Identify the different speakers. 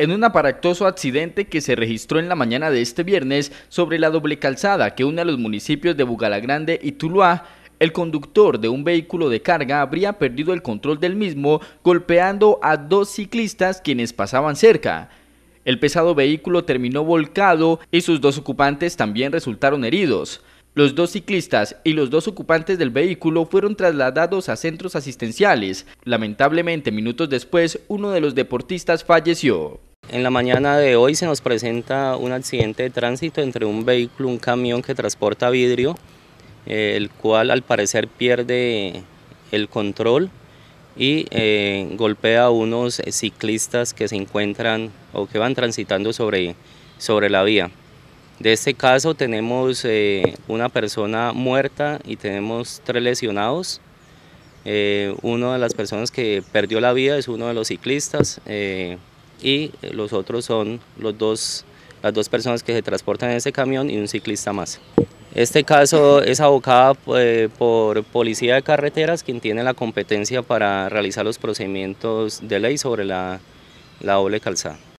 Speaker 1: en un aparatoso accidente que se registró en la mañana de este viernes sobre la doble calzada que une a los municipios de Bugalagrande y Tuluá, el conductor de un vehículo de carga habría perdido el control del mismo golpeando a dos ciclistas quienes pasaban cerca. El pesado vehículo terminó volcado y sus dos ocupantes también resultaron heridos. Los dos ciclistas y los dos ocupantes del vehículo fueron trasladados a centros asistenciales. Lamentablemente, minutos después, uno de los deportistas falleció.
Speaker 2: En la mañana de hoy se nos presenta un accidente de tránsito entre un vehículo, un camión que transporta vidrio, eh, el cual al parecer pierde el control y eh, golpea a unos ciclistas que se encuentran o que van transitando sobre, sobre la vía. De este caso tenemos eh, una persona muerta y tenemos tres lesionados. una de las personas que perdió la vida es uno de los ciclistas y los otros son los dos, las dos personas que se transportan en ese camión y un ciclista más. Este caso es abocado eh, por Policía de Carreteras, quien tiene la competencia para realizar los procedimientos de ley sobre la, la doble calzada.